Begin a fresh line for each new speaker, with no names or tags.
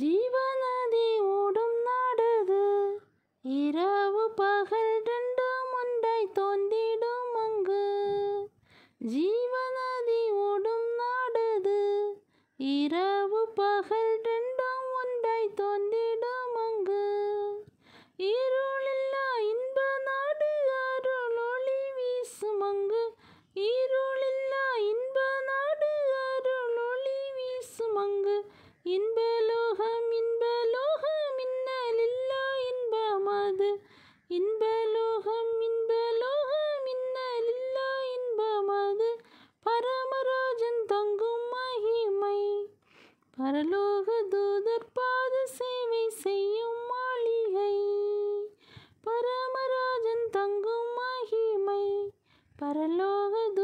ஜீவநதி ஓடும் நாடது இரவு பகல் ரெண்டும் ஒன்றாய் தோன்றிடும் அங்கு ஜீவநதி ஓடும் நாடது இரவு பகல் ரெண்டும் ஒன்றாய் தோன்றிடும் இன்பலோகம் இன்பலோகம் இன்னலில்லா இன்பமது பரமராஜன் தங்கும் மகிமை பரலோக தூதர் பாத சேவை செய்யும் மாளிகை பரமராஜன் தங்கும் மகிமை பரலோக